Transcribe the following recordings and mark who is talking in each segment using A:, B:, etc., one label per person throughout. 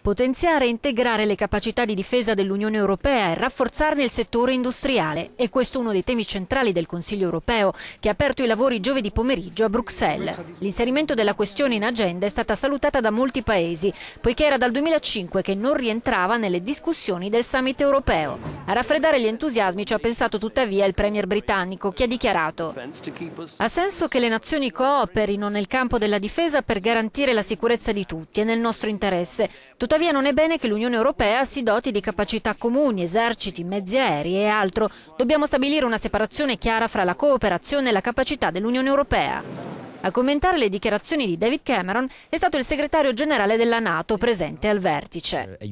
A: Potenziare e integrare le capacità di difesa dell'Unione Europea e rafforzarne il settore industriale. E questo è uno dei temi centrali del Consiglio Europeo, che ha aperto i lavori giovedì pomeriggio a Bruxelles. L'inserimento della questione in agenda è stata salutata da molti paesi, poiché era dal 2005 che non rientrava nelle discussioni del summit europeo. A raffreddare gli entusiasmi ci ha pensato tuttavia il premier britannico, che ha dichiarato «Ha senso che le nazioni cooperino nel campo della difesa per garantire la sicurezza di tutti, e nel nostro interesse». Tuttavia non è bene che l'Unione Europea si doti di capacità comuni, eserciti, mezzi aerei e altro. Dobbiamo stabilire una separazione chiara fra la cooperazione e la capacità dell'Unione Europea. A commentare le dichiarazioni di David Cameron è stato il segretario generale della Nato presente al vertice. Eh,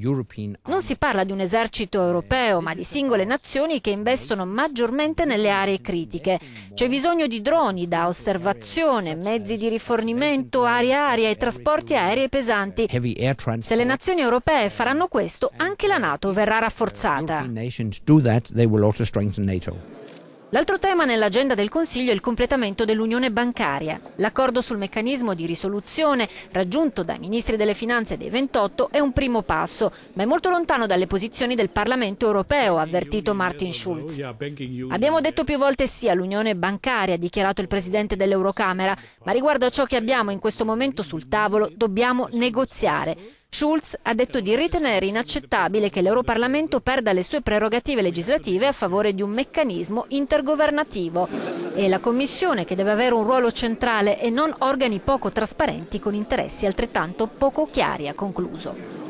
A: non si parla di un esercito europeo, ma di singole nazioni che investono maggiormente nelle aree critiche. C'è bisogno di droni da osservazione, mezzi di rifornimento, aria-aria e trasporti aerei pesanti. Se le nazioni europee faranno questo, anche la Nato verrà rafforzata. L'altro tema nell'agenda del Consiglio è il completamento dell'unione bancaria. L'accordo sul meccanismo di risoluzione raggiunto dai ministri delle finanze dei 28 è un primo passo, ma è molto lontano dalle posizioni del Parlamento europeo, ha avvertito Martin Schulz. Abbiamo detto più volte sì all'unione bancaria, ha dichiarato il presidente dell'Eurocamera, ma riguardo a ciò che abbiamo in questo momento sul tavolo dobbiamo negoziare. Schulz ha detto di ritenere inaccettabile che l'Europarlamento perda le sue prerogative legislative a favore di un meccanismo intergovernativo e la Commissione, che deve avere un ruolo centrale e non organi poco trasparenti con interessi altrettanto poco chiari, ha concluso.